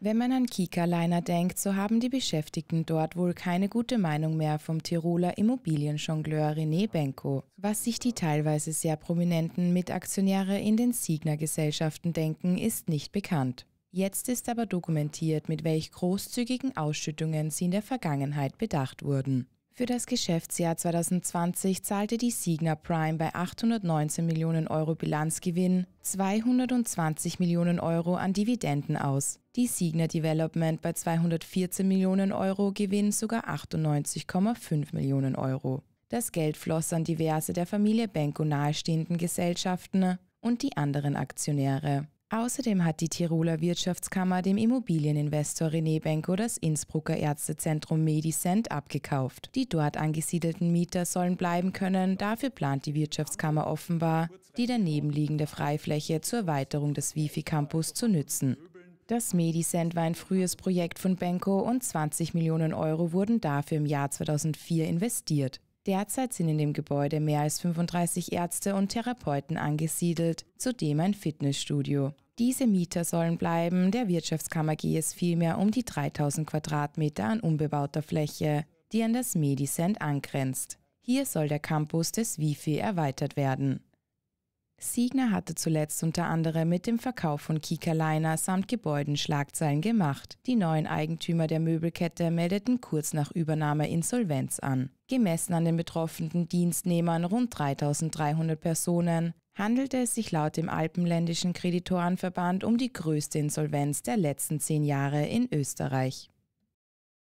Wenn man an Kika-Liner denkt, so haben die Beschäftigten dort wohl keine gute Meinung mehr vom Tiroler Immobilienjongleur René Benko. Was sich die teilweise sehr prominenten Mitaktionäre in den Signer-Gesellschaften denken, ist nicht bekannt. Jetzt ist aber dokumentiert, mit welch großzügigen Ausschüttungen sie in der Vergangenheit bedacht wurden. Für das Geschäftsjahr 2020 zahlte die Signa Prime bei 819 Millionen Euro Bilanzgewinn 220 Millionen Euro an Dividenden aus. Die Signer Development bei 214 Millionen Euro Gewinn sogar 98,5 Millionen Euro. Das Geld floss an diverse der Familie Benko nahestehenden Gesellschaften und die anderen Aktionäre. Außerdem hat die Tiroler Wirtschaftskammer dem Immobilieninvestor René Benko das Innsbrucker Ärztezentrum Medicent abgekauft. Die dort angesiedelten Mieter sollen bleiben können, dafür plant die Wirtschaftskammer offenbar, die danebenliegende Freifläche zur Erweiterung des Wifi-Campus zu nützen. Das Medicent war ein frühes Projekt von Benko und 20 Millionen Euro wurden dafür im Jahr 2004 investiert. Derzeit sind in dem Gebäude mehr als 35 Ärzte und Therapeuten angesiedelt, zudem ein Fitnessstudio. Diese Mieter sollen bleiben, der Wirtschaftskammer geht es vielmehr um die 3000 Quadratmeter an unbebauter Fläche, die an das Medicent angrenzt. Hier soll der Campus des Wifi erweitert werden. Siegner hatte zuletzt unter anderem mit dem Verkauf von Kika Liner samt Gebäuden Schlagzeilen gemacht. Die neuen Eigentümer der Möbelkette meldeten kurz nach Übernahme Insolvenz an. Gemessen an den betroffenen Dienstnehmern rund 3300 Personen handelte es sich laut dem Alpenländischen Kreditorenverband um die größte Insolvenz der letzten zehn Jahre in Österreich.